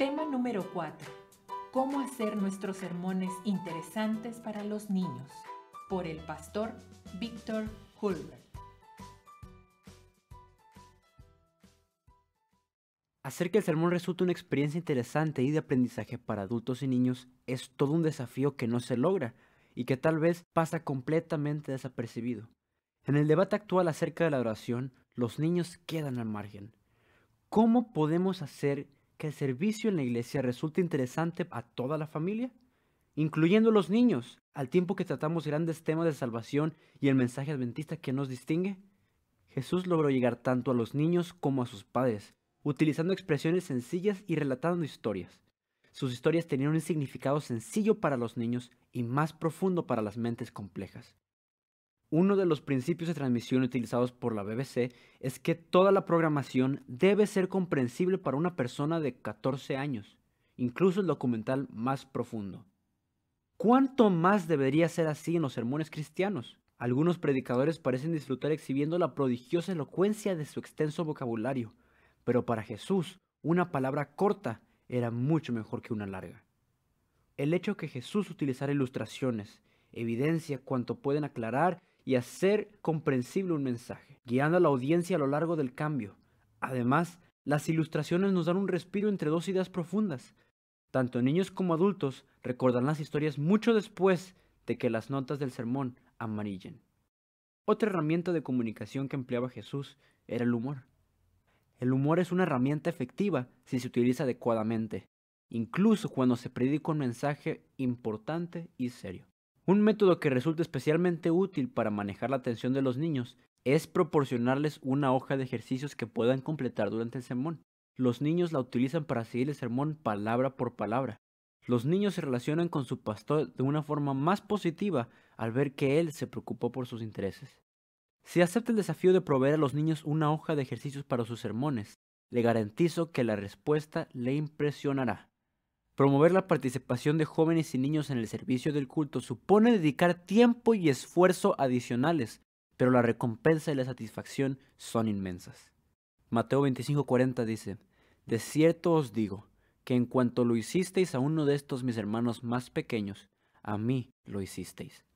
Tema número 4. Cómo hacer nuestros sermones interesantes para los niños. Por el pastor Víctor Hulbert. Hacer que el sermón resulte una experiencia interesante y de aprendizaje para adultos y niños es todo un desafío que no se logra y que tal vez pasa completamente desapercibido. En el debate actual acerca de la oración, los niños quedan al margen. ¿Cómo podemos hacer que el servicio en la iglesia resulte interesante a toda la familia, incluyendo los niños, al tiempo que tratamos grandes temas de salvación y el mensaje adventista que nos distingue? Jesús logró llegar tanto a los niños como a sus padres, utilizando expresiones sencillas y relatando historias. Sus historias tenían un significado sencillo para los niños y más profundo para las mentes complejas. Uno de los principios de transmisión utilizados por la BBC es que toda la programación debe ser comprensible para una persona de 14 años, incluso el documental más profundo. ¿Cuánto más debería ser así en los sermones cristianos? Algunos predicadores parecen disfrutar exhibiendo la prodigiosa elocuencia de su extenso vocabulario, pero para Jesús una palabra corta era mucho mejor que una larga. El hecho que Jesús utilizara ilustraciones evidencia cuánto pueden aclarar y hacer comprensible un mensaje, guiando a la audiencia a lo largo del cambio. Además, las ilustraciones nos dan un respiro entre dos ideas profundas. Tanto niños como adultos recordan las historias mucho después de que las notas del sermón amarillen. Otra herramienta de comunicación que empleaba Jesús era el humor. El humor es una herramienta efectiva si se utiliza adecuadamente, incluso cuando se predica un mensaje importante y serio. Un método que resulta especialmente útil para manejar la atención de los niños es proporcionarles una hoja de ejercicios que puedan completar durante el sermón. Los niños la utilizan para seguir el sermón palabra por palabra. Los niños se relacionan con su pastor de una forma más positiva al ver que él se preocupó por sus intereses. Si acepta el desafío de proveer a los niños una hoja de ejercicios para sus sermones, le garantizo que la respuesta le impresionará. Promover la participación de jóvenes y niños en el servicio del culto supone dedicar tiempo y esfuerzo adicionales, pero la recompensa y la satisfacción son inmensas. Mateo 25:40 dice, De cierto os digo, que en cuanto lo hicisteis a uno de estos mis hermanos más pequeños, a mí lo hicisteis.